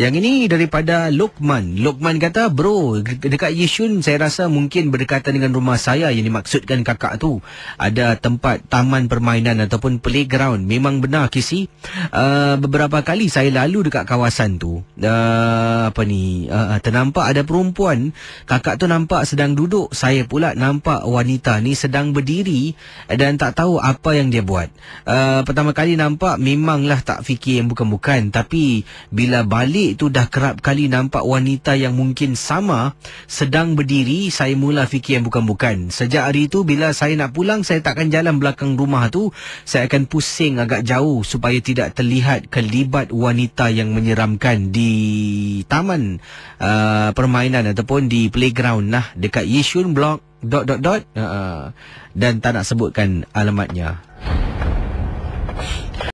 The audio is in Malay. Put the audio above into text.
Yang ini daripada Lokman. Lokman kata, bro, dekat Yishun saya rasa mungkin berdekatan dengan rumah saya yang dimaksudkan kakak tu. Ada tempat taman permainan ataupun playground. Memang benar, Kisi. Uh, beberapa kali saya lalu dekat kawasan tu. Uh, apa ni? Uh, uh, ternampak ada perempuan. Kakak tu nampak sedang duduk. Saya pula nampak wanita ni sedang berdiri dan tak tahu apa yang dia buat. Uh, pertama kali nampak memanglah tak fikir yang bukan-bukan. Tapi bila balik balik tu dah kerap kali nampak wanita yang mungkin sama sedang berdiri saya mula fikir yang bukan-bukan sejak hari itu bila saya nak pulang saya takkan jalan belakang rumah tu saya akan pusing agak jauh supaya tidak terlihat kelibat wanita yang menyeramkan di taman uh, permainan ataupun di playground lah dekat Yishun Block dot dot dot uh, dan tak nak sebutkan alamatnya